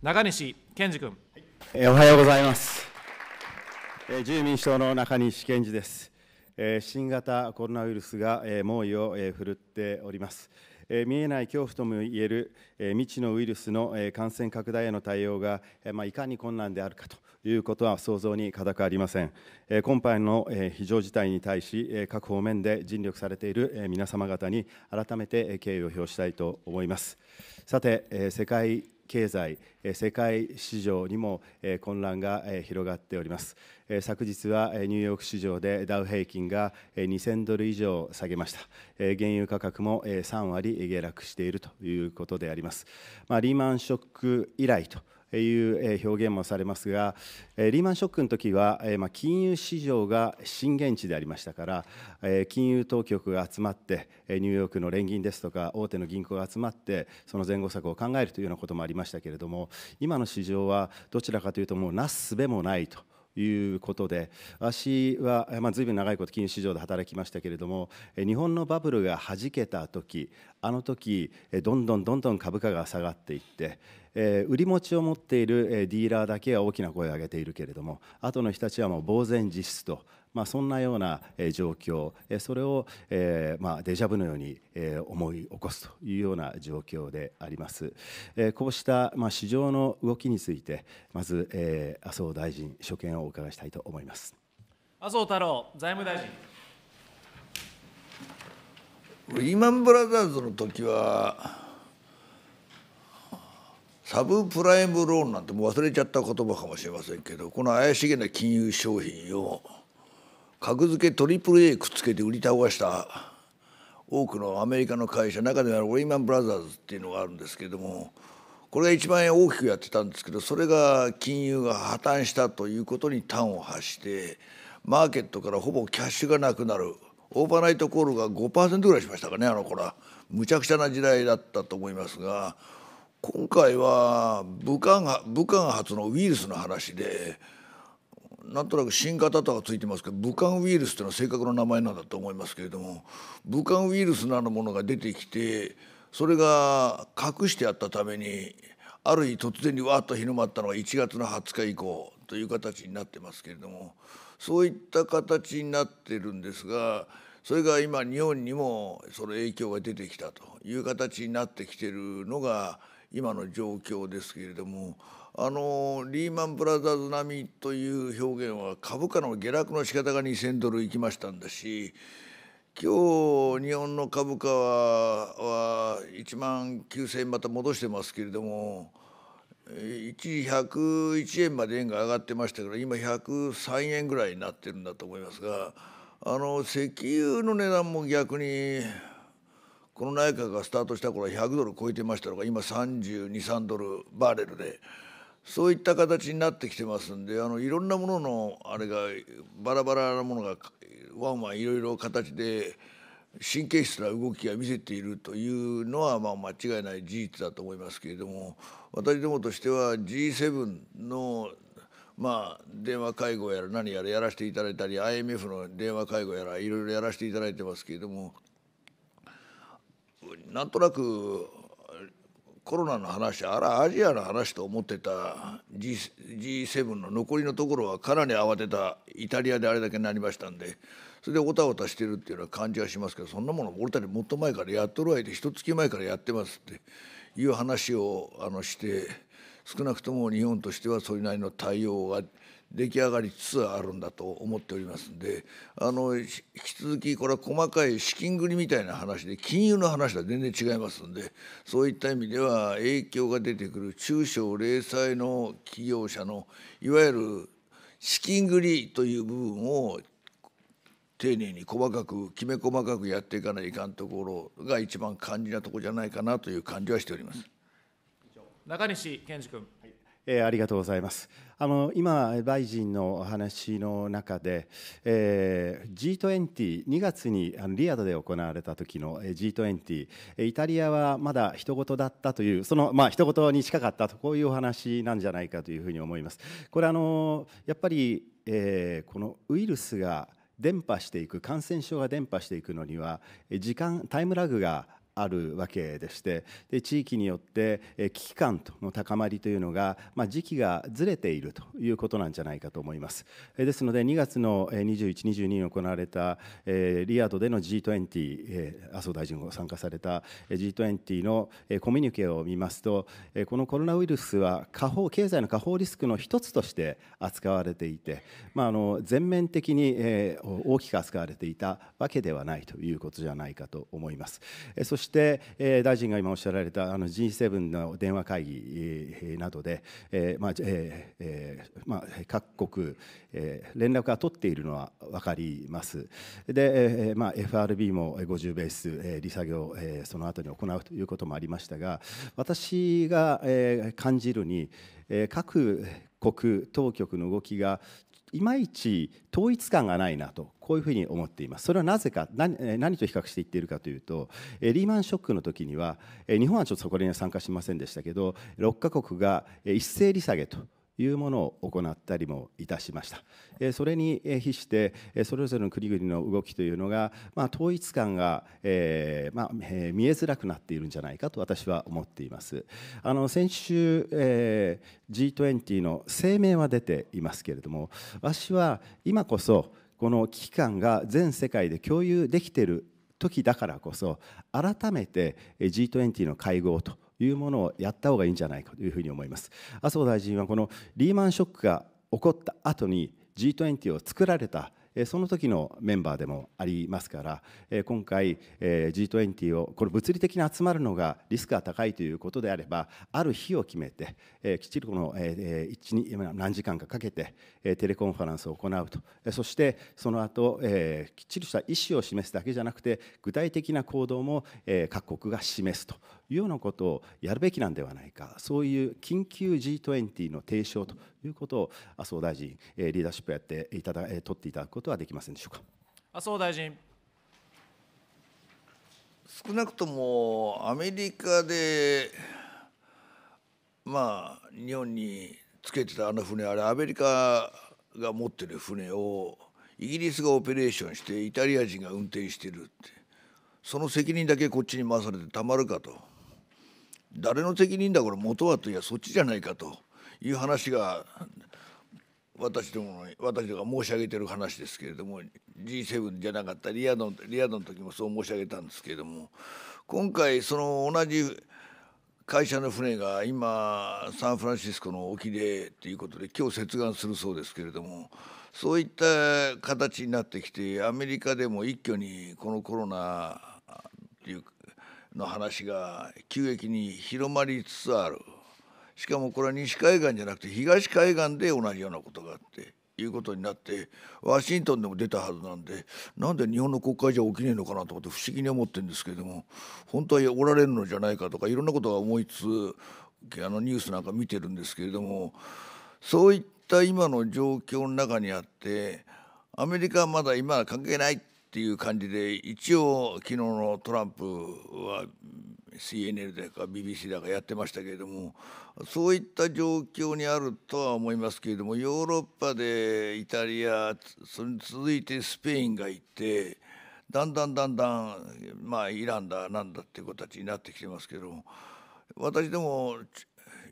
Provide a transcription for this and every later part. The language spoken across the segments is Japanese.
中西健二君、えおはようございます、え自由民主党の中西健二です、え新型コロナウイルスが、え猛威を、え振るっております、え見えない恐怖ともいえる、え未知のウイルスの、え感染拡大への対応が、えまいかに困難であるかということは想像に難くありません。今般の非常事態に対し、各方面で尽力されている皆様方に改めて敬意を表したいと思います。さて、世界経済、世界市場にも混乱が広がっております。昨日はニューヨーク市場でダウ平均が2000ドル以上下げました。原油価格も3割下落しているということであります。まあ、リーマンショック以来という表現もされますが、リーマン・ショックの時は、まあ、金融市場が震源地でありましたから、金融当局が集まって、ニューヨークの連銀ですとか、大手の銀行が集まって、その前後策を考えるというようなこともありましたけれども、今の市場はどちらかというと、もうなすすべもないと。いうことで私は、まあ、随分長いこと金融市場で働きましたけれども日本のバブルがはじけた時あの時どんどんどんどん株価が下がっていって。え売り持ちを持っているディーラーだけは大きな声を上げているけれども後の人たちはもう呆然自失とまあ、そんなような状況それを、えーまあ、デジャブのように思い起こすというような状況であります。こうした、まあ、市場の動きについてまず、えー、麻生大臣所見をお伺いしたいと思います。麻生太郎財務大臣リーマン・ブラザーズの時はサブプライムローンなんてもう忘れちゃった言葉かもしれませんけどこの怪しげな金融商品を格付け AAA くっつけて売り倒した多くのアメリカの会社中ではレイマン・ブラザーズっていうのがあるんですけどもこれが一番大きくやってたんですけどそれが金融が破綻したということに端を発してマーケットからほぼキャッシュがなくなるオーバーナイトコールが5%ぐらいしましたかねあの頃はむちゃくちゃな時代だったと思いますが今回は武漢武漢発のウイルスの話で。なんとなく新型とはついてますけど武漢ウイルスというのは正確な名前なんだと思いますけれども武漢ウイルスなのものが出てきてそれが隠してあったためにある日突然にわっと広まったのが1月の20日以降という形になってますけれどもそういった形になってるんですがそれが今日本にもその影響が出てきたという形になってきてるのが今の状況ですけれどもあのリーマン・ブラザーズ並みという表現は株価の下落の仕方が2,000ドルいきましたんだし今日日本の株価はは1万9,000円また戻してますけれども一時101円まで円が上がってましたから今103円ぐらいになってるんだと思いますがあの石油の値段も逆にこの内閣がスタートした頃は100ドル超えてましたのが今323ドルバーレルで。そういった形になってきてますんであのいろんなもののあれがバラバラなものがワンワンいろいろ形で神経質な動きが見せているというのはまあ間違いない事実だと思いますけれども私どもとしては G7 のまあ電話会合やら何やらやらせていただいたり IMF の電話会合やらいろいろやらせていただいてますけれどもなんとなくコロナの話あらアジアの話と思ってた G 7の残りのところはかなり慌てたイタリアであれだけになりましたんでそれでおたおたしてるっていうような感じはしますけどそんなもの俺たちもっと前からやっとるわけで一月前からやってますっていう話をあのして少なくとも日本としてはそれなりの対応が出来上がりつつあるんだと思っておりますんであの引き続きこれは細かい資金繰りみたいな話で金融の話とは全然違いますんでそういった意味では影響が出てくる中小零細の企業者のいわゆる資金繰りという部分を丁寧に細かくきめ細かくやっていかないかんところが一番肝心なところじゃないかなという感じはしております。中西健二君えー、ありがとうございます。あの今、大臣のお話の中で、えー、G20、2月にあのリアドで行われた時の G20、イタリアはまだ一言だったという、そのまあ人事に近かったと、こういうお話なんじゃないかというふうに思います。これあのやっぱり、えー、このウイルスが伝播していく感染症が伝播していくのには時間タイムラグがあるわけでしてで地域によって危機感の高まりというのが、まあ、時期がずれているということなんじゃないかと思いますですので2月の21、22に行われたリアドでの G20 麻生大臣が参加された G20 のコミュニケを見ますとこのコロナウイルスは下方経済の下方リスクの一つとして扱われていて、まあ、あの全面的に大きく扱われていたわけではないということじゃないかと思いますそしして、えー、大臣が今おっしゃられたあの G7 の電話会議などで、えーまあえー、まあ、各国、えー、連絡が取っているのは分かります。で、えーまあ、FRB も50ベース、えー、利下げを、えー、その後に行うということもありましたが私が、えー、感じるに、えー、各国当局の動きがいまいち統一感がないなとこういうふうに思っていますそれはなぜか何と比較して言っているかというとリーマンショックの時には日本はちょっとそこには参加しませんでしたけど6カ国が一斉利下げというものを行ったりもいたしました。それに比してそれぞれの国々の動きというのが、まあ、統一感が、えーまあ、見えづらくなっているんじゃないかと私は思っています。あの先週、えー、G20 の声明は出ていますけれども私は今こそこの危機感が全世界で共有できている時だからこそ改めて G20 の会合というものをやった方がいいんじゃないかというふうに思います麻生大臣はこのリーマンショックが起こった後に G20 を作られたその時のメンバーでもありますから今回 G20 をこ物理的に集まるのがリスクが高いということであればある日を決めてきっちりこの何時間かかけてテレコンファランスを行うとそしてその後きっちりした意思を示すだけじゃなくて具体的な行動も各国が示すというようなことをやるべきなんではないかそういう緊急 G20 の提唱ということを麻生大臣、リーダーシップをやっていただ取っていただくことはできませんでしょうか。麻生大臣少なくともアメリカでまあ日本につけてたあの船あれアメリカが持ってる船をイギリスがオペレーションしてイタリア人が運転してるってその責任だけこっちに回されてたまるかと誰の責任だこれ元はといやそっちじゃないかという話が私どもの私が申し上げてる話ですけれども G7 じゃなかったリアドのリアドの時もそう申し上げたんですけれども今回その同じ会社の船が今サンフランシスコの沖でということで今日接岸するそうですけれどもそういった形になってきてアメリカでも一挙にこのコロナっていうの話が急激に広まりつつある。しかもこれは西海岸じゃなくて東海岸で同じようなことがあっていうことになってワシントンでも出たはずなんでなんで日本の国会じゃ起きねえのかなと思って不思議に思ってるんですけれども本当はおられるのじゃないかとかいろんなことが思いつつあのニュースなんか見てるんですけれどもそういった今の状況の中にあってアメリカはまだ今は関係ないっていう感じで一応昨日のトランプは CNN だか BBC だかやってましたけれどもそういった状況にあるとは思いますけれどもヨーロッパでイタリアそれに続いてスペインがいてだんだんだんだんまあイランだなんだっていう子になってきてますけど私でも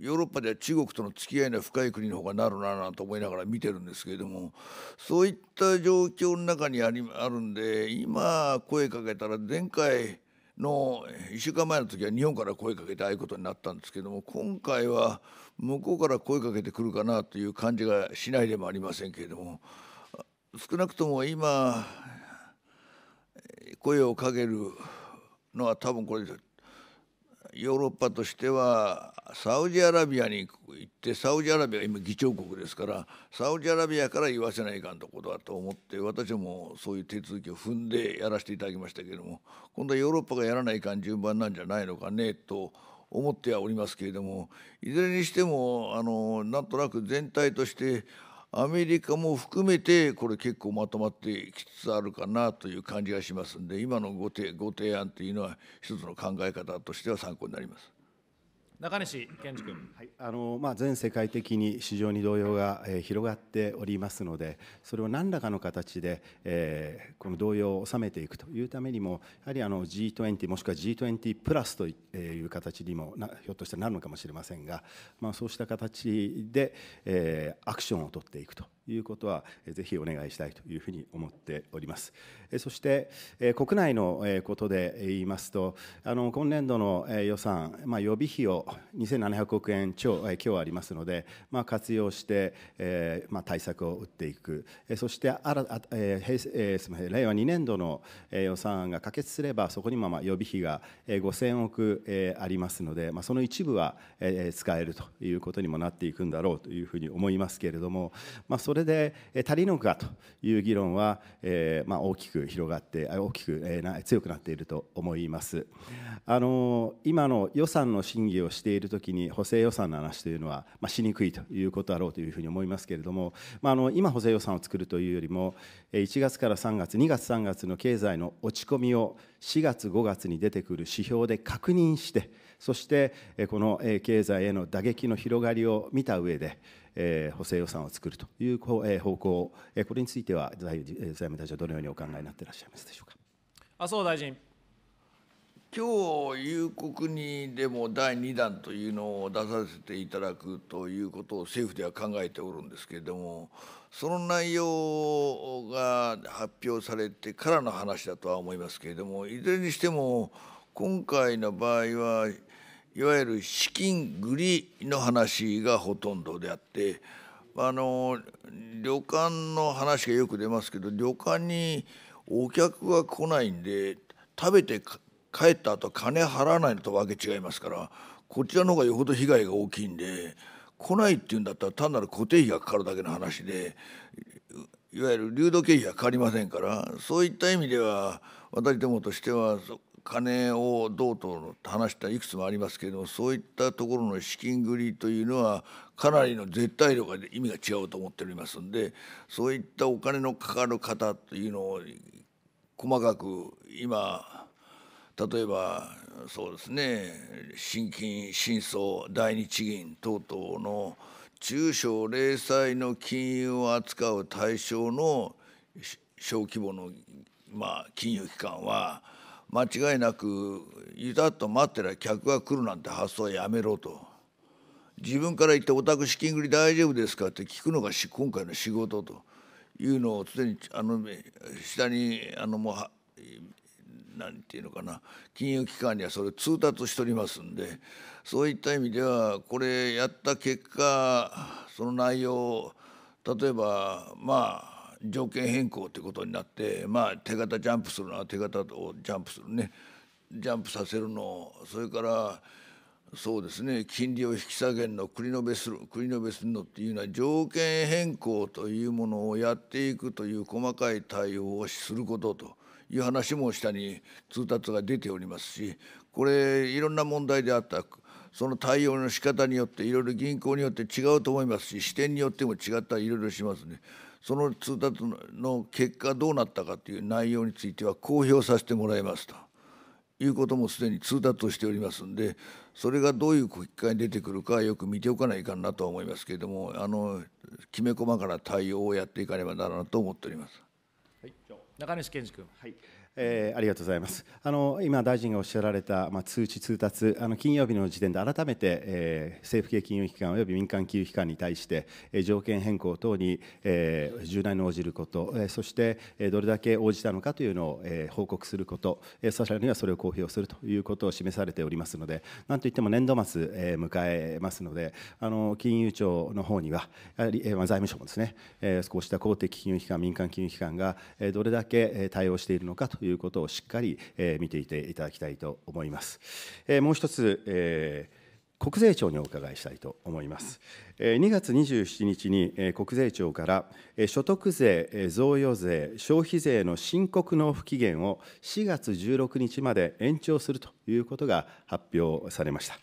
ヨーロッパでは中国との付き合いの深い国の方がなるななんて思いながら見てるんですけれどもそういった状況の中にありあるんで今声かけたら前回の1週間前の時は日本から声かけてああいうことになったんですけども今回は向こうから声かけてくるかなという感じがしないでもありませんけれども少なくとも今声をかけるのは多分これヨーロッパとしてはサウジアラビアに行ってサウジアラビアが今議長国ですからサウジアラビアから言わせないかんとこだと思って私もそういう手続きを踏んでやらせていただきましたけれども今度はヨーロッパがやらないかん順番なんじゃないのかねと思ってはおりますけれどもいずれにしてもあのなんとなく全体としてアメリカも含めてこれ結構まとまってきつつあるかなという感じがしますんで今のご提ご提案というのは一つの考え方としては参考になります。中西健二君、はいあのまあ、全世界的に市場に動揺が、えー、広がっておりますので、それを何らかの形で、えー、この動揺を収めていくというためにも、やはりあの G20 もしくは G20 プラスという形にもなひょっとしたらなるのかもしれませんが、まあ、そうした形で、えー、アクションを取っていくということはぜひお願いしたいというふうに思っておりますそして国内のことで言いますとあの今年度の予算、まあ、予備費を2700億円超今日ありますので、まあ、活用して、えまあ、対策を打っていくそして新た、えー、すみません令和2年度の予算案が可決すればそこにもまあ予備費が5000億ありますので、まあ、その一部は使えるということにもなっていくんだろうというふうに思いますけれども、まあ、そそれで足りるのかという議論は、えーまあ、大きく広がって大きく、えー、強くなっていると思いますあの今の予算の審議をしているときに補正予算の話というのは、まあ、しにくいということだろうというふうに思いますけれども、まあ、あの今補正予算を作るというよりも1月から3月2月3月の経済の落ち込みを4月5月に出てくる指標で確認してそしてこの経済への打撃の広がりを見た上でえ補正予算を作るという方向、えこれについては財務大臣はどのようにお考えになっていらっしゃいますでしょうか。麻生大臣今日夕刻にでも第2弾というのを出させていただくということを政府では考えておるんですけれどもその内容が発表されてからの話だとは思いますけれどもいずれにしても今回の場合はいわゆる資金繰りの話がほとんどであってあの旅館の話がよく出ますけど旅館にお客が来ないんで食べて帰った後金払わないのとわけ違いますからこちらの方がよほど被害が大きいんで来ないっていうんだったら単なる固定費がかかるだけの話でいわゆる流動経費がかかりませんからそういった意味では私どもとしては金をどうと話したいくつもありますけれどもそういったところの資金繰りというのはかなりの絶対量が意味が違うと思っておりますんでそういったお金のかかる方というのを細かく今例えばそうですね新金新総大日銀等々の中小零細の金融を扱う対象の小規模の、まあ、金融機関は間違いなくゆたっと待ってりゃ客が来るなんて発想はやめろと自分から言って「お宅資金繰り大丈夫ですか?」って聞くのが今回の仕事というのを常にあの下にあのもう何て言うのかな金融機関にはそれ通達しておりますんでそういった意味ではこれやった結果その内容例えばまあ条件変更ということになってまあ手形ジャンプするのは手形をジャンプするねジャンプさせるのそれからそうですね金利を引き下げるの繰り延べする繰り延べするのっていうのは条件変更というものをやっていくという細かい対応をすることという話も下に通達が出ておりますしこれいろんな問題であったその対応の仕方によっていろいろ銀行によって違うと思いますし視点によっても違ったりいろいろしますね。その通達の結果どうなったかという内容については公表させてもらいますということもすでに通達をしておりますのでそれがどういう結会に出てくるかよく見ておかないかなとは思いますけれどもあのきめ細かな対応をやっていかねばならなと思っております。はい、中西健二君、はいえー、ありがとうございます。あの今大臣がおっしゃられたまあ通知通達、あの金曜日の時点で改めて、えー、政府系金融機関および民間金融機関に対して、えー、条件変更等に、えー、柔軟に応じること、えー、そして、えー、どれだけ応じたのかというのを、えー、報告すること、えー、さらにはそれを公表するということを示されておりますので、なんといっても年度末、えー、迎えますので、あの金融庁の方にはやはり、えー、まあ財務省もですね、えー、こうした公的金融機関、民間金融機関が、えー、どれだけ対応しているのかと。いうことをしっかり見ていていただきたいと思います。もう一つ国税庁にお伺いしたいと思います。2月27日に国税庁から所得税、贈与税、消費税の申告納付期限を4月16日まで延長するということが発表されました。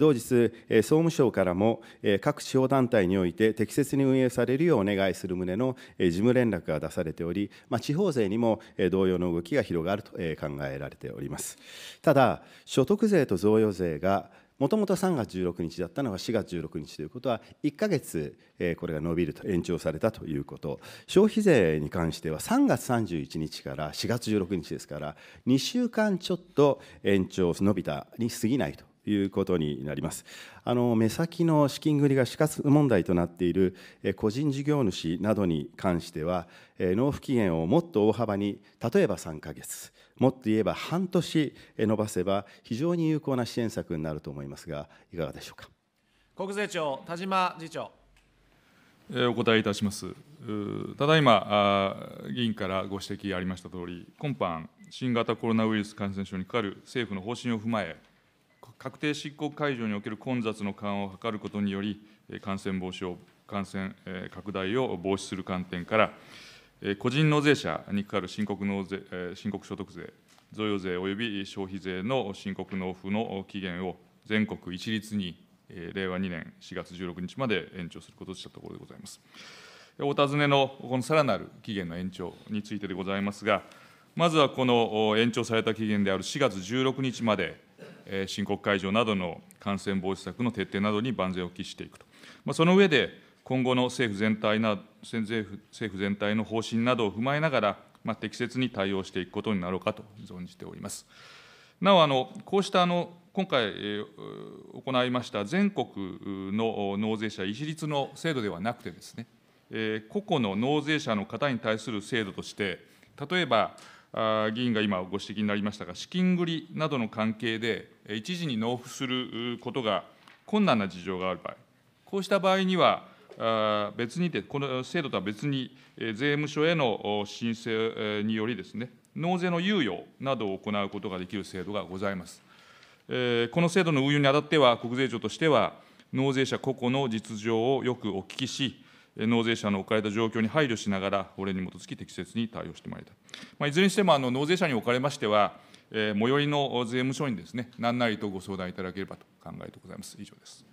同日、総務省からも各地方団体において適切に運営されるようお願いする旨の事務連絡が出されており、まあ、地方税にも同様の動きが広がると考えられております。ただ、所得税と贈与税がもともと3月16日だったのが4月16日ということは1ヶ月これが伸びると延長されたということ消費税に関しては3月31日から4月16日ですから2週間ちょっと延長伸びたに過ぎないということになります。あの目先の資金繰りが死活問題となっている個人事業主などに関しては、納付期限をもっと大幅に、例えば3ヶ月、もっと言えば半年延ばせば、非常に有効な支援策になると思いますが、いかがでしょうか国税庁、田島次長。お答えいたします。ただいま、議員からご指摘ありましたとおり、今般、新型コロナウイルス感染症にかかる政府の方針を踏まえ、確定執行会場における混雑の緩和を図ることにより、感染防止を、感染拡大を防止する観点から、個人納税者にかかる申告納税申告所得税、贈与税および消費税の申告納付の期限を全国一律に令和2年4月16日まで延長することとしたところでございます。お尋ねのこのさらなる期限の延長についてでございますが、まずはこの延長された期限である4月16日まで、申告解除などの感染防止策の徹底などに万全を期していくと、まあ、その上で、今後の政府全体の方針などを踏まえながら、適切に対応していくことになろうかと存じております。なお、こうした今回行いました全国の納税者一律の制度ではなくてですね、個々の納税者の方に対する制度として、例えば、議員が今ご指摘になりましたが、資金繰りなどの関係で、一時に納付することが困難な事情がある場合、こうした場合には、別にて、この制度とは別に、税務署への申請によりですね、納税の猶予などを行うことができる制度がございます。この制度の運用にあたっては、国税庁としては、納税者個々の実情をよくお聞きし、納税者の置かれた状況に配慮しながら、法令に基づき適切に対応してまいりたい。まあ、いずれにしても、あの納税者におかれましては、えー、最寄りの税務署にですね、何なりとご相談いただければと考えてございます。以上です。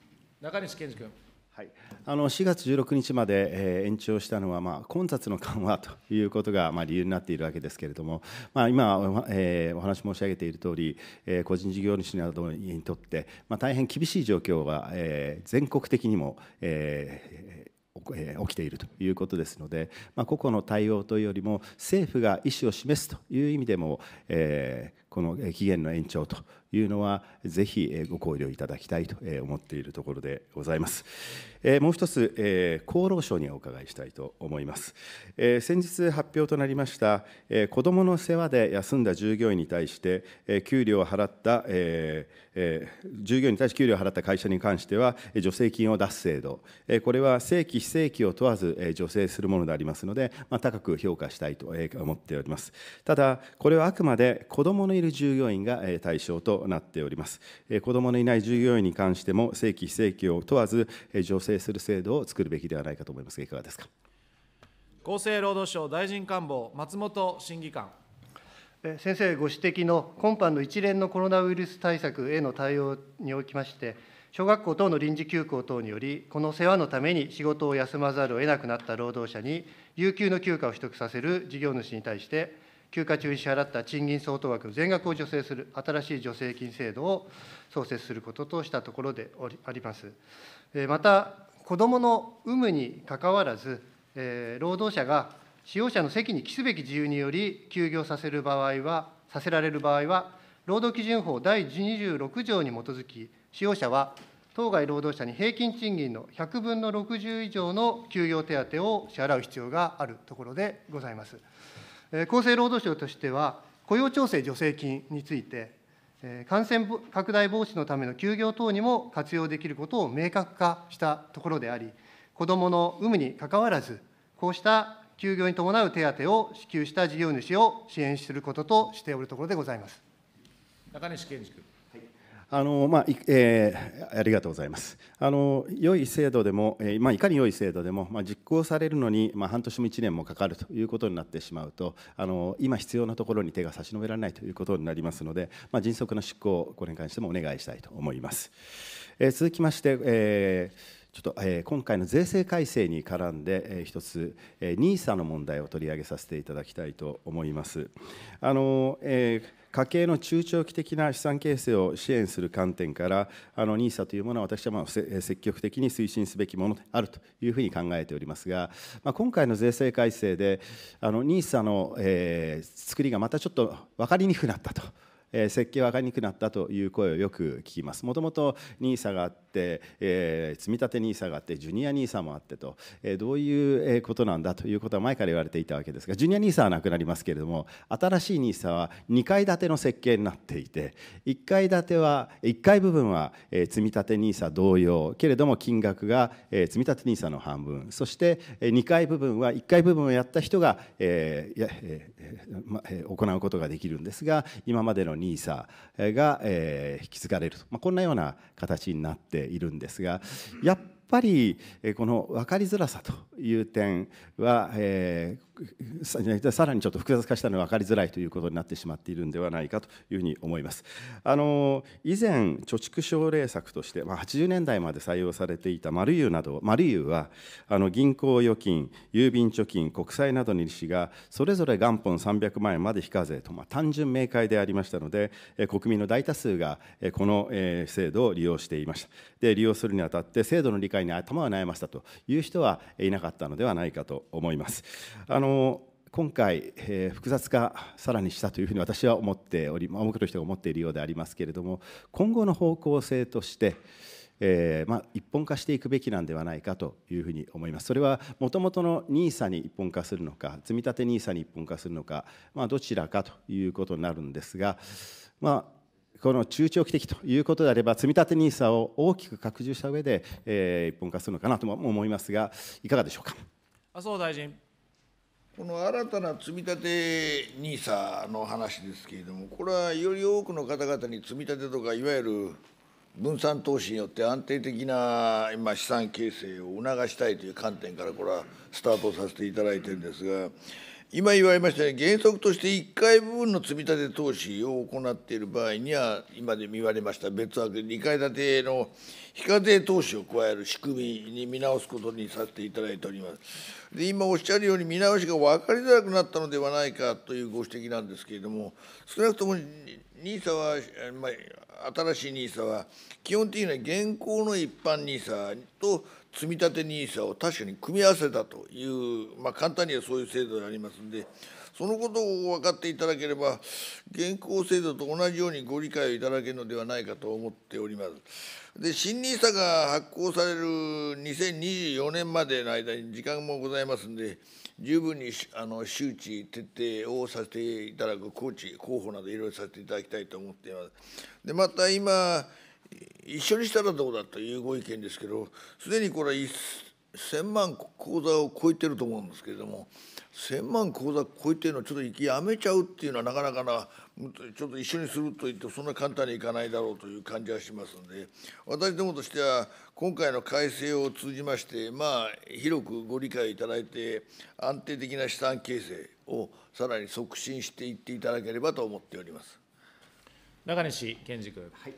中西健二君。はい、あの4月16日まで、延長したのは、まあ、混雑の緩和ということが、まあ、理由になっているわけですけれども、まあ、今、えー、お話申し上げている通り、えー、個人事業主などにとって、まあ、大変厳しい状況は、えー、全国的にも、えー起きているということですので、まあ、個々の対応というよりも政府が意思を示すという意味でも、えー、この期限の延長というのはぜひご考慮いただきたいと思っているところでございます。えー、もう一つ、えー、厚労省にお伺いしたいと思います。えー、先日発表となりました、えー、子どもの世話で休んだ従業員に対して、えー、給料を払った、えーえー、従業員に対して給料を払った会社に関しては、助成金を出す制度、えー、これは正規、非正規を問わず、えー、助成するものでありますので、まあ、高く評価したいと、え思っております。ただ、これはあくまで子どものいる従業員が、え対象となっております。えー、子どものいない従業員に関しても、正規、非正規を問わず、えー、助制する制度を作るべきではないかと思いますが、いかがですか厚生労働省大臣官房、松本審議官。先生ご指摘の今般の一連のコロナウイルス対策への対応におきまして、小学校等の臨時休校等により、この世話のために仕事を休まざるを得なくなった労働者に、有給の休暇を取得させる事業主に対して、休暇中に支払った賃金相当額の全額を助成する新しい助成金制度を創設することとしたところであります。また、子どもの有無にかかわらず、労働者が使用者の責に期すべき自由により休業させる場合は、させられる場合は、労働基準法第26条に基づき、使用者は当該労働者に平均賃金の100分の60以上の休業手当を支払う必要があるところでございます。厚生労働省としては、雇用調整助成金について、感染拡大防止のための休業等にも活用できることを明確化したところであり、子どもの有無にかかわらず、こうした休業に伴う手当を支給した事業主を支援することとしておるところでございます中西健二君。あのまあえー、ありがとうございます。あの良い制度でも、えーまあ、いかに良い制度でも、まあ、実行されるのに、まあ、半年も1年もかかるということになってしまうとあの今必要なところに手が差し伸べられないということになりますので、まあ、迅速な執行これに関してもお願いしたいと思います。えー、続きまして、えーちょっと、え今回の税制改正に絡んで、え一つ、え NISA の問題を取り上げさせていただきたいと思います。あの、えー家計の中長期的な資産形成を支援する観点からあの NISA というものは私はまあ積極的に推進すべきものであるというふうに考えておりますが、まあ、今回の税制改正であの NISA の、えー、作りがまたちょっと分かりにくくなったとえ設計分かりにくくなったという声をよく聞きます。もともと NISA があって、えー、積立 NISA があって、ジュニア NISA もあってと、えどういうことなんだということは前から言われていたわけですが、ジュニア NISA はなくなりますけれども、新しい NISA は2階建ての設計になっていて、1階建ては、1階部分は、え積立 NISA 同様、けれども金額が、え積立 NISA の半分、そして2階部分は、1階部分をやった人が、えーえーま、行うことができるんですが、今までのニーサが、えー、引き継がれると、まあ、こんなような形になっているんですがやっぱりこの分かりづらさという点は、えー、さらにちょっと複雑化したのが分かりづらいということになってしまっているのではないかというふうに思います。あの以前貯蓄奨励策として、まあ、80年代まで採用されていたマルユなどマルユはあの銀行預金郵便貯金国債などに利子がそれぞれ元本300万円まで非課税と、まあ、単純明快でありましたので国民の大多数がこの制度を利用していました。で利用するにあたって制度の理解に頭を悩ましたという人はいなかったのではないかと思います。あのの今回、えー、複雑化さらにしたというふうに私は思っており多くの人が思っているようでありますけれども今後の方向性として、えーまあ、一本化していくべきなんではないかというふうに思いますそれはもともとの NISA に一本化するのか積立 NISA に一本化するのか、まあ、どちらかということになるんですが、まあ、この中長期的ということであれば、積立 NISA を大きく拡充した上で、えー、一本化するのかなとも思いますが、いかがでしょうか。麻生大臣。この新たな積み立て NISA の話ですけれども、これはより多くの方々に積み立てとか、いわゆる分散投資によって安定的な今資産形成を促したいという観点からこれはスタートさせていただいてるんですが今言われましたように原則として1回部分の積み立て投資を行っている場合には今で見られました別枠2階建ての非課税投資を加える仕組みに見直すことにさせていただいております。で今おっしゃるように見直しが分かりづらくなったのではないかというご指摘なんですけれども、少なくとも NISA は、まあ、新しい NISA は、基本的には現行の一般 NISA と積立 NISA を確かに組み合わせたという、まあ、簡単にはそういう制度でありますので、そのことを分かっていただければ現行制度と同じようにご理解をいただけるのではないかと思っております。で新 n i s が発行される2024年までの間に時間もございますんで十分にあの周知徹底をさせていただくコーチ候補などいろいろさせていただきたいと思っています。でまた今一緒にしたらどうだというご意見ですけどすでにこれ1000万口座を超えてると思うんですけれども。千万口座超えてるのちょっとやめちゃうっていうのはなかなかなちょっと一緒にすると言ってそんな簡単にいかないだろうという感じはしますので私どもとしては今回の改正を通じましてまあ広くご理解いただいて安定的な資産形成をさらに促進していっていただければと思っております中西健二君。はい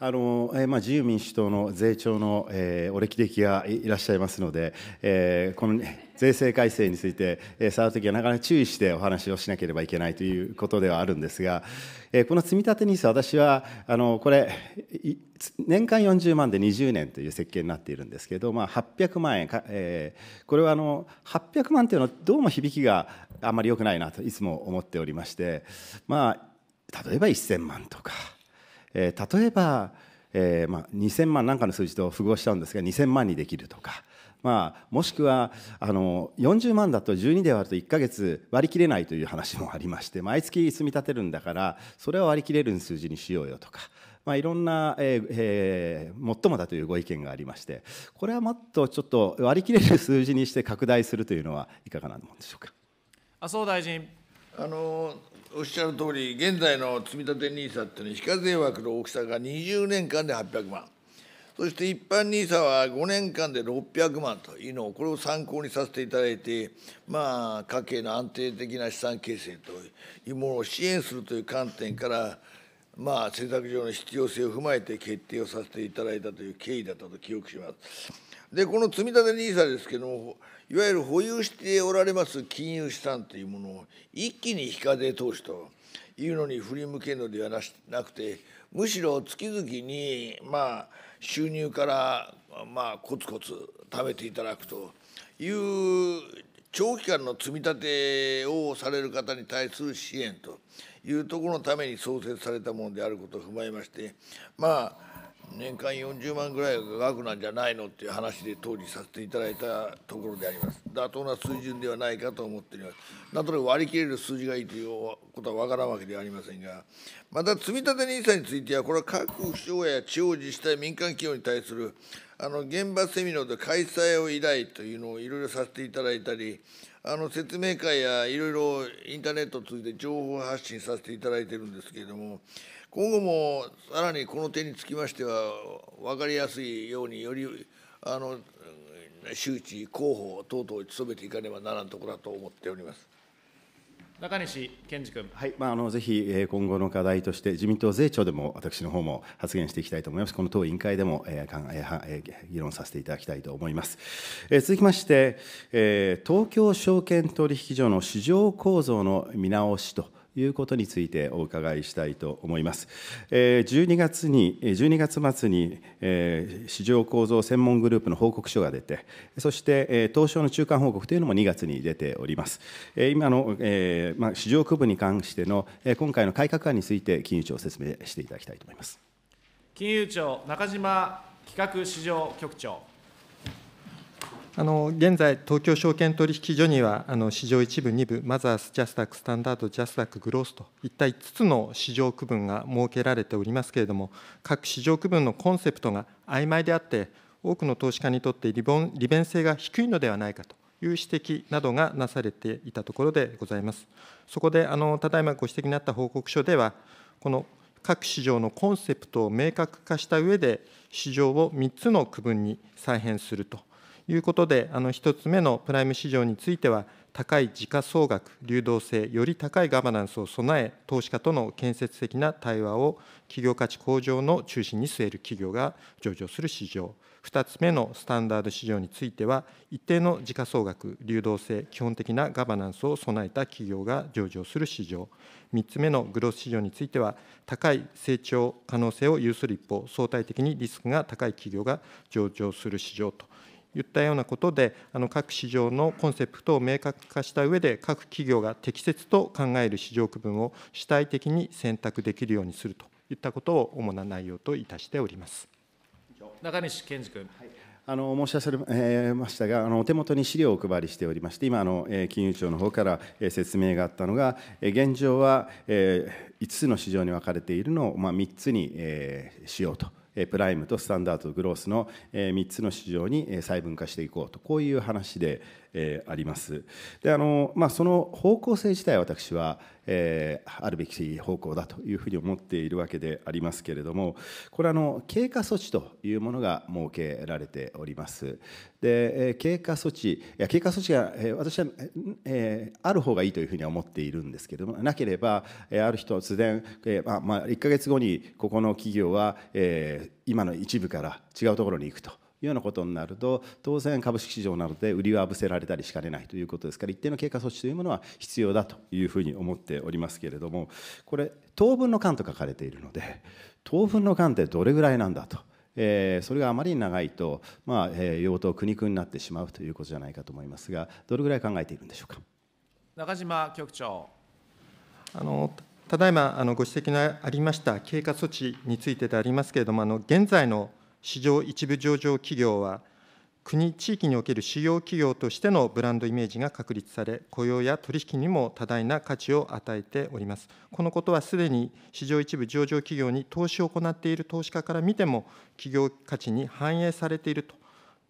あのえまあ、自由民主党の税調の、えー、お歴々がいらっしゃいますので、えー、この税制改正について、えー、触るときはなかなか注意してお話をしなければいけないということではあるんですが、えー、この積立 NISA、私はあのこれ、年間40万で20年という設計になっているんですけど、まあ、800万円か、えー、これはあの800万というのは、どうも響きがあんまりよくないなといつも思っておりまして、まあ、例えば1000万とか。えー、例えば、えーまあ、2000万なんかの数字と符合しちゃうんですが2000万にできるとか。まあ、もしくはあの40万だと12で割ると1か月割り切れないという話もありまして毎月積み立てるんだからそれは割り切れる数字にしようよとか。まあ、いろんな、えーえー、もっともだというご意見がありましてこれはもっとちょっと割り切れる数字にして拡大するというのはいかがなもんでしょうか麻生大臣あのおっしゃる通り、現在の積立 NISA っていうのは、非課税枠の大きさが20年間で800万、そして一般 NISA は5年間で600万というのを、これを参考にさせていただいて、まあ、家計の安定的な資産形成というものを支援するという観点から、まあ、政策上の必要性を踏まえて決定をさせていただいたという経緯だったと記憶します。で、この積立 NISA ですけども、いわゆる保有しておられます金融資産というものを一気に非課税投資というのに振り向けるのではなくて、むしろ月々に、まあ、収入から、まあ、コツコツ貯めていただくという長期間の積み立てをされる方に対する支援というところのために創設されたものであることを踏まえましてまあ年間40万ぐらいが額なんじゃないのっていう話で当時させていただいたところであります妥当な水準ではないかと思っておりますなんとなく割り切れる数字がいいということはわからんわけではありませんがまた積み立 n i s についてはこれは各府省や地方自治体民間企業に対するあの現場セミナーで開催を依頼というのをいろいろさせていただいたりあの説明会やいろいろインターネットを通じて情報発信させていただいてるんですけれども今後もさらにこの点につきましては分かりやすいようによりあの周知広報等々を努めていかねばならんところだと思っております。中西健二君、はいまあ、あのぜひ、えー、今後の課題として自民党税調でも私の方も発言していきたいと思いますこの党委員会でも、えーかんえーえー、議論させていただきたいと思います、えー、続きまして、えー、東京証券取引所の市場構造の見直しということについてお伺いしたいと思います。12月に、12月末に市場構造専門グループの報告書が出て、そして東証の中間報告というのも2月に出ております。今の市場区分に関しての今回の改革案について、金融庁を説明していただきたいと思います。金融庁中島企画市場局長あの現在、東京証券取引所には、あの市場1部、2部、マザース、ジャスダック、スタンダード、ジャスダック、グロースといった5つの市場区分が設けられておりますけれども、各市場区分のコンセプトが曖昧であって、多くの投資家にとって利便利便性が低いのではないかという指摘などがなされていたところでございます。そこであの、ただいまご指摘になった報告書では、この各市場のコンセプトを明確化した上で、市場を3つの区分に再編すると。いうことで、あの1つ目のプライム市場については、高い時価総額、流動性、より高いガバナンスを備え、投資家との建設的な対話を企業価値向上の中心に据える企業が上場する市場、2つ目のスタンダード市場については、一定の時価総額、流動性、基本的なガバナンスを備えた企業が上場する市場、3つ目のグロス市場については、高い成長可能性を有する一方、相対的にリスクが高い企業が上場する市場といったようなことで、あの各市場のコンセプトを明確化した上で、各企業が適切と考える市場区分を主体的に選択できるようにするといったことを主な内容といたしております。中西健二君、はいあの申し上げ、ましたが、あのお手元に資料をお配りしておりまして、今あの、金融庁の方から、説明があったのが、現状は、5つの市場に分かれているのを、3つに、しようとプライムとスタンダードとグロースの3つの市場に細分化していこうとこういう話であります。であのまあ、その方向性自体私はえー、あるべき方向だというふうに思っているわけでありますけれどもこれあの経過措置というものが設けられておりますで経過措置いや経過措置が、え私は、えー、ある方がいいというふうには思っているんですけれどもなければ、えある日突然、えーままあ、1か月後にここの企業は、えー、今の一部から違うところに行くと。いうようなことになると当然株式市場などで売りはぶせられたりしかねないということですから一定の経過措置というものは必要だというふうに思っておりますけれどもこれ当分の間と書かれているので当分の間ってどれぐらいなんだと。えー、それがあまりに長いと、まあえー、用途苦肉になってしまうということじゃないかと思いますがどれぐらい考えているんでしょうか中島局長あのただいまあのご指摘のありました経過措置についてでありますけれどもあの現在の市場一部上場企業は、国、地域における主要企業としてのブランドイメージが確立され、雇用や取引にも多大な価値を与えております。このことはすでに市場一部上場企業に投資を行っている投資家から見ても、企業価値に反映されていると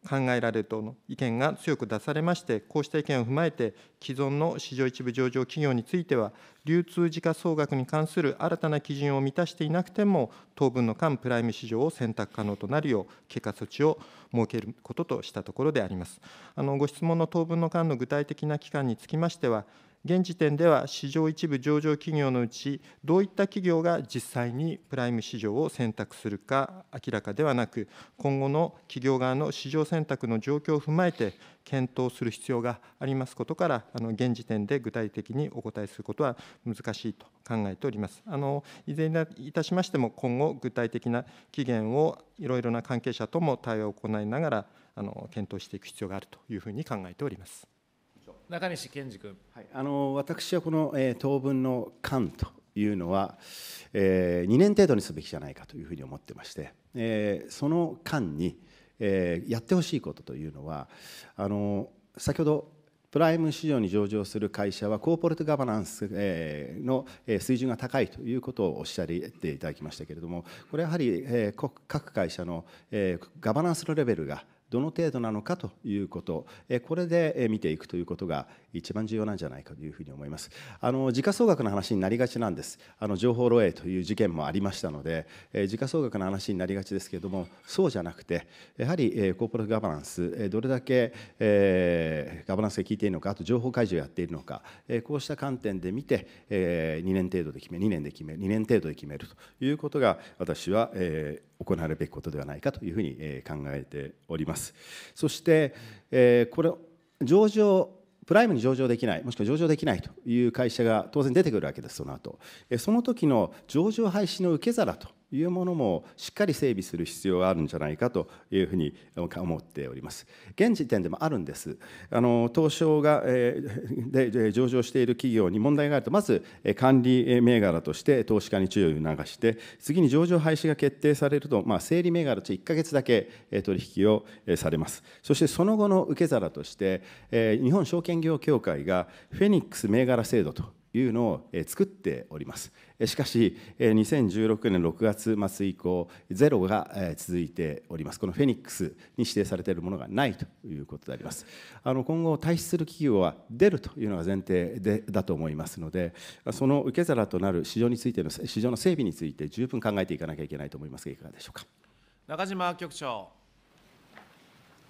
考えられるとの意見が強く出されまして、こうした意見を踏まえて、既存の市場一部上場企業については、流通時価総額に関する新たな基準を満たしていなくても、当分の間、プライム市場を選択可能となるよう、経過措置を設けることとしたところであります。あのご質問の当分の間の具体的な期間につきましては、現時点では市場一部上場企業のうち、どういった企業が実際にプライム市場を選択するか明らかではなく、今後の企業側の市場選択の状況を踏まえて、検討する必要がありますことから、あの現時点で具体的にお答えすることは難しいと考えております。あのいずれにいたしましても、今後、具体的な期限をいろいろな関係者とも対話を行いながら、あの検討していく必要があるというふうに考えております。中西健二君、はい、あの私はこの、えー、当分の間というのは、えー、2年程度にすべきじゃないかというふうに思ってまして、えー、その間に、えー、やってほしいことというのはあの先ほどプライム市場に上場する会社はコーポレートガバナンスの水準が高いということをおっしゃっていただきましたけれどもこれはやはり各会社のガバナンスのレベルがどの程度なのかということ、これで見ていくということが一番重要なんじゃないかというふうに思います。あの時価総額の話になりがちなんです。あの情報漏洩という事件もありましたので、時価総額の話になりがちですけれども、そうじゃなくて、やはりコーポレートガバナンス、どれだけガバナンスが効いているのか、あと情報開示をやっているのか、こうした観点で見て、2年程度で決め、2年で決め、2年程度で決めるということが、私は、え行われるべきことではないかというふうに考えております。そして、えー、これ上場プライムに上場できない、もしくは上場できないという会社が当然出てくるわけです、その後その時の上場廃止の受け皿というものもしっかり整備する必要があるんじゃないかというふうに思っております。現時点でもあるんです。あの東証が、えー、で上場している企業に問題があるとまず管理銘柄として投資家に注意を促して次に上場廃止が決定されると、まあ、整理銘柄として1か月だけ取引をされます。そしてその後の受け皿として、えー、日本証券業協会がフェニックス銘柄制度というのを作っておりますしかし2016年6月末以降ゼロが続いておりますこのフェニックスに指定されているものがないということでありますあの今後退出する企業は出るというのが前提でだと思いますのでその受け皿となる市場についての市場の整備について十分考えていかなきゃいけないと思いますがいかがでしょうか中島局長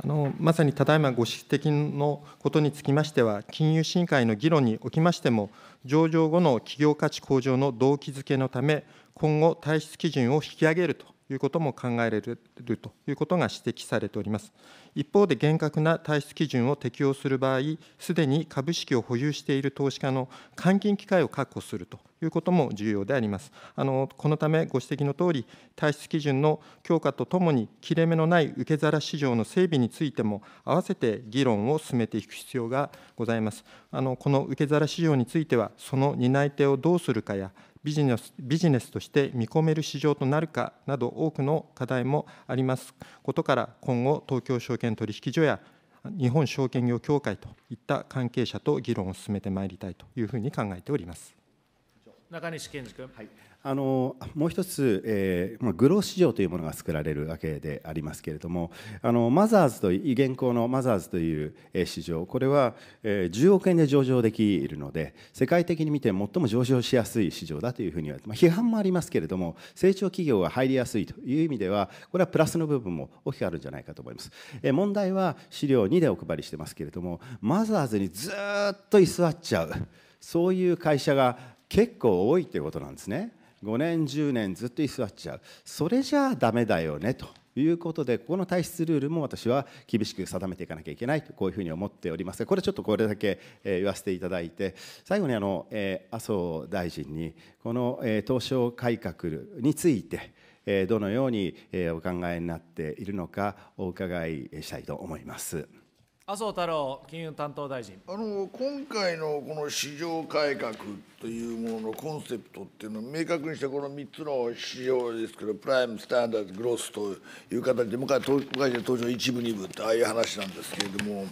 まさにただいまご指摘のことにつきましては、金融審議会の議論におきましても、上場後の企業価値向上の動機づけのため、今後、体質基準を引き上げるということも考えられるということが指摘されております。一方で厳格な体質基準を適用する場合、すでに株式を保有している投資家の換金機会を確保するということも重要であります。あのこのため、ご指摘のとおり、体質基準の強化とともに、切れ目のない受け皿市場の整備についても、併せて議論を進めていく必要がございます。あのこの受け皿市場については、その担い手をどうするかや、ビジネスビジネスとして見込める市場となるかなど、多くの課題もありますことから、今後、東京証券取引所や日本証券業協会といった関係者と議論を進めてまいりたいというふうに考えております中西健二君。はいあのもう一つ、えーまあ、グロー市場というものが作られるわけでありますけれどもあのマザーズという現行のマザーズという、え市場これは、えー、10億円で上場できるので世界的に見て最も上場しやすい市場だというふうには、まあ、批判もありますけれども成長企業が入りやすいという意味ではこれはプラスの部分も大きくあるんじゃないかと思います、えー、問題は資料2でお配りしてますけれどもマザーズにずっと居座っちゃうそういう会社が結構多いということなんですね。5年10年ずっと居座っちゃうそれじゃあダメだよねということでここの体質ルールも私は厳しく定めていかなきゃいけないとこういうふうに思っておりますがこれちょっとこれだけ言わせていただいて最後にあの麻生大臣にこの東証改革についてどのようにお考えになっているのかお伺いしたいと思います。麻生太郎金融担当大臣あの今回のこの市場改革というもののコンセプトっていうのを明確にしてこの3つの市場ですけどプライムスタンダードグロスという形で昔はで当初一部二部ってああいう話なんですけれども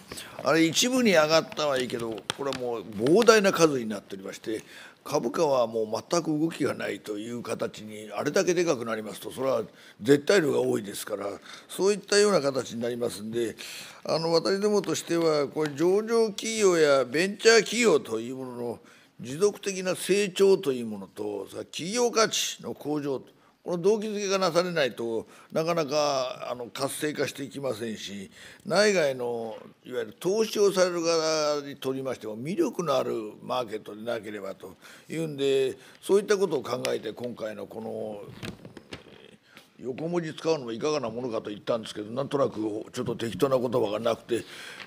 あれ一部に上がったはいいけどこれはもう膨大な数になっておりまして株価はもう全く動きがないという形にあれだけでかくなりますとそれは絶対量が多いですからそういったような形になりますんであの私どもとしてはこれ上場企業やベンチャー企業というものの持続的な成長というものと企業価値の向上とこの動機づけがなされないとなかなかあの活性化していきませんし内外のいわゆる投資をされる側にとりましても魅力のあるマーケットでなければというんでそういったことを考えて今回のこの横文字使うのはいかがなものかと言ったんですけどなんとなくちょっと適当な言葉がなくて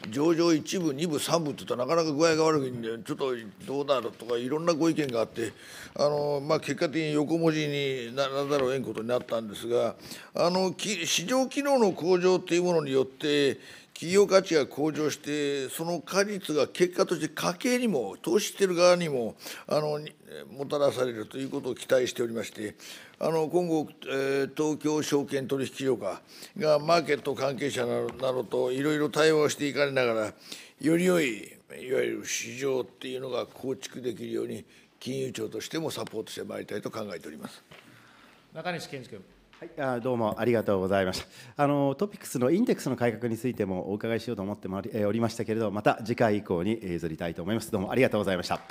上場一部二部三部って言ったらなかなか具合が悪いんでちょっとどうだろうとかいろんなご意見があってあの、まあ、結果的に横文字にならざるを得んことになったんですがあの市場機能の向上っていうものによって企業価値が向上してその果実が結果として家計にも投資している側にもあのもたらされるということを期待しておりましてあの今後、えー、東京証券取引所かがマーケット関係者などといろいろ対話をしていかれながらより良いいわゆる市場っていうのが構築できるように金融庁としてもサポートしてまいりたいと考えております中西健治君。はい、あどうもありがとうございましたあのトピックスのインデックスの改革についてもお伺いしようと思っておりましたけれどまた次回以降に譲りたいと思いますどうもありがとうございました